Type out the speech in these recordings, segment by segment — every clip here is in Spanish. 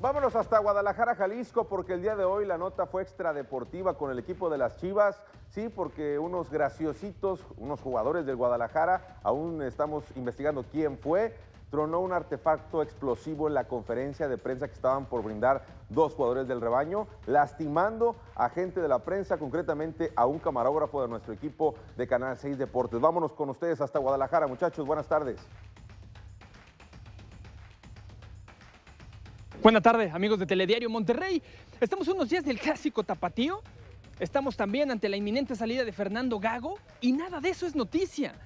Vámonos hasta Guadalajara, Jalisco, porque el día de hoy la nota fue extradeportiva con el equipo de las Chivas, sí, porque unos graciositos, unos jugadores del Guadalajara, aún estamos investigando quién fue, tronó un artefacto explosivo en la conferencia de prensa que estaban por brindar dos jugadores del rebaño, lastimando a gente de la prensa, concretamente a un camarógrafo de nuestro equipo de Canal 6 Deportes. Vámonos con ustedes hasta Guadalajara, muchachos, buenas tardes. Buenas tardes, amigos de Telediario Monterrey. Estamos unos días del clásico tapatío. Estamos también ante la inminente salida de Fernando Gago y nada de eso es noticia.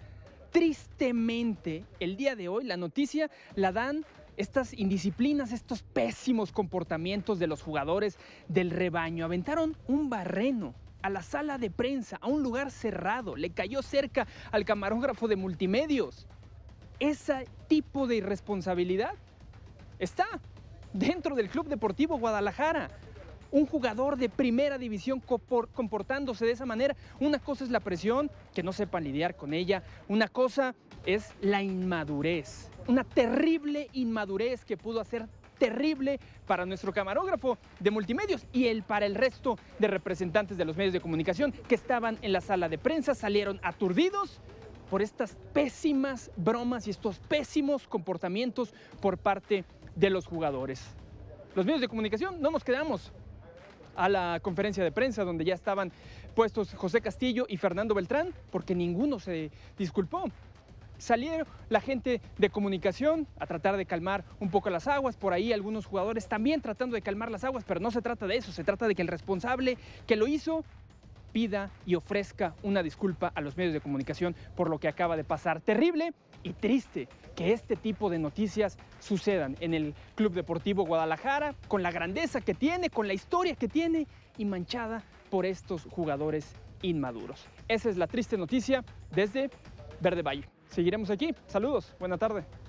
Tristemente, el día de hoy la noticia la dan estas indisciplinas, estos pésimos comportamientos de los jugadores del rebaño. Aventaron un barreno a la sala de prensa, a un lugar cerrado, le cayó cerca al camarógrafo de multimedios. Ese tipo de irresponsabilidad está dentro del Club Deportivo Guadalajara. Un jugador de primera división comportándose de esa manera, una cosa es la presión, que no sepan lidiar con ella, una cosa es la inmadurez, una terrible inmadurez que pudo hacer terrible para nuestro camarógrafo de multimedios y el para el resto de representantes de los medios de comunicación que estaban en la sala de prensa, salieron aturdidos por estas pésimas bromas y estos pésimos comportamientos por parte de de los jugadores. Los medios de comunicación no nos quedamos a la conferencia de prensa donde ya estaban puestos José Castillo y Fernando Beltrán porque ninguno se disculpó. Salieron la gente de comunicación a tratar de calmar un poco las aguas, por ahí algunos jugadores también tratando de calmar las aguas, pero no se trata de eso, se trata de que el responsable que lo hizo pida y ofrezca una disculpa a los medios de comunicación por lo que acaba de pasar. Terrible y triste que este tipo de noticias sucedan en el Club Deportivo Guadalajara, con la grandeza que tiene, con la historia que tiene y manchada por estos jugadores inmaduros. Esa es la triste noticia desde Verde Valle. Seguiremos aquí. Saludos. Buena tarde.